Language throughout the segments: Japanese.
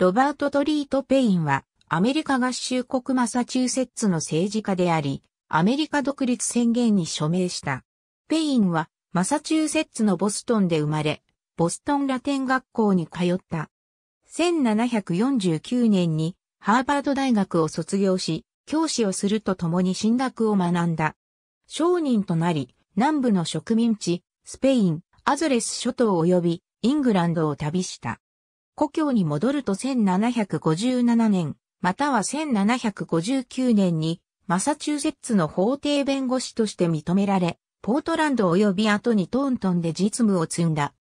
ロバート・トリート・ペインは、アメリカ合衆国マサチューセッツの政治家であり、アメリカ独立宣言に署名した。ペインは、マサチューセッツのボストンで生まれ、ボストンラテン学校に通った。1749年にハーバード大学を卒業し、教師をするとともに進学を学んだ。商人となり、南部の植民地、スペイン、アズレス諸島及びイングランドを旅した。故郷に戻ると1757年、または1759年に、マサチューセッツの法廷弁護士として認められ、ポートランド及び後にトントンで実務を積んだ。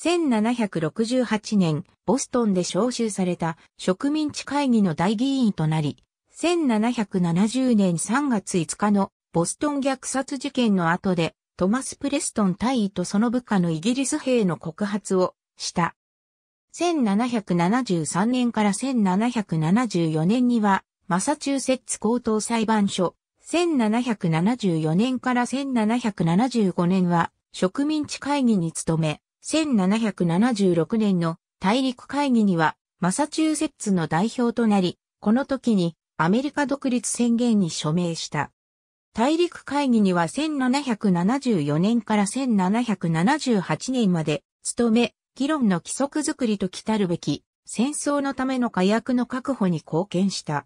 1768年、ボストンで招集された植民地会議の大議員となり、1770年3月5日のボストン虐殺事件の後で、トマス・プレストン大尉とその部下のイギリス兵の告発をした。1773年から1774年には、マサチューセッツ高等裁判所、1774年から1775年は植民地会議に勤め、1776年の大陸会議にはマサチューセッツの代表となり、この時にアメリカ独立宣言に署名した。大陸会議には1774年から1778年まで勤め、議論の規則づくりと来たるべき、戦争のための火薬の確保に貢献した。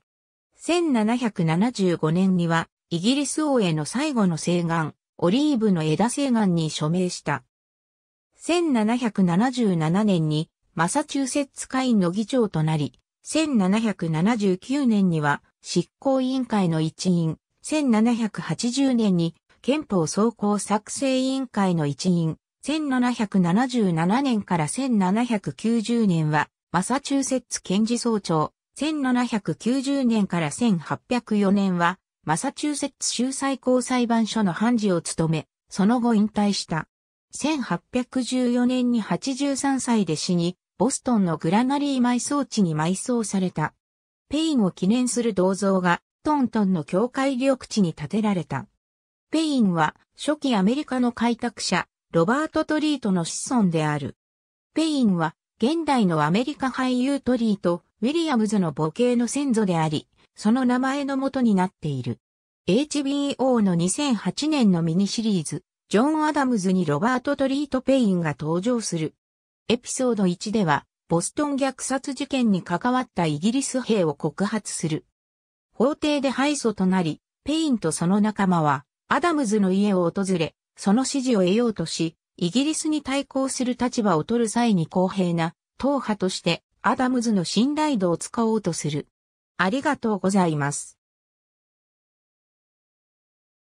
1775年には、イギリス王への最後の誓願、オリーブの枝誓願に署名した。1777年に、マサチューセッツ会の議長となり、1779年には執行委員会の一員、1780年に憲法総合作成委員会の一員、1777年から1790年は、マサチューセッツ検事総長、1790年から1804年は、マサチューセッツ州最高裁判所の判事を務め、その後引退した。1814年に83歳で死に、ボストンのグラナリー埋葬地に埋葬された。ペインを記念する銅像が、トントンの教会緑地に建てられた。ペインは、初期アメリカの開拓者、ロバート・トリートの子孫である。ペインは、現代のアメリカ俳優トリート、ウィリアムズの母系の先祖であり、その名前の元になっている。HBO の2008年のミニシリーズ、ジョン・アダムズにロバート・トリート・ペインが登場する。エピソード1では、ボストン虐殺事件に関わったイギリス兵を告発する。法廷で敗訴となり、ペインとその仲間は、アダムズの家を訪れ、その支持を得ようとし、イギリスに対抗する立場を取る際に公平な党派としてアダムズの信頼度を使おうとする。ありがとうございます。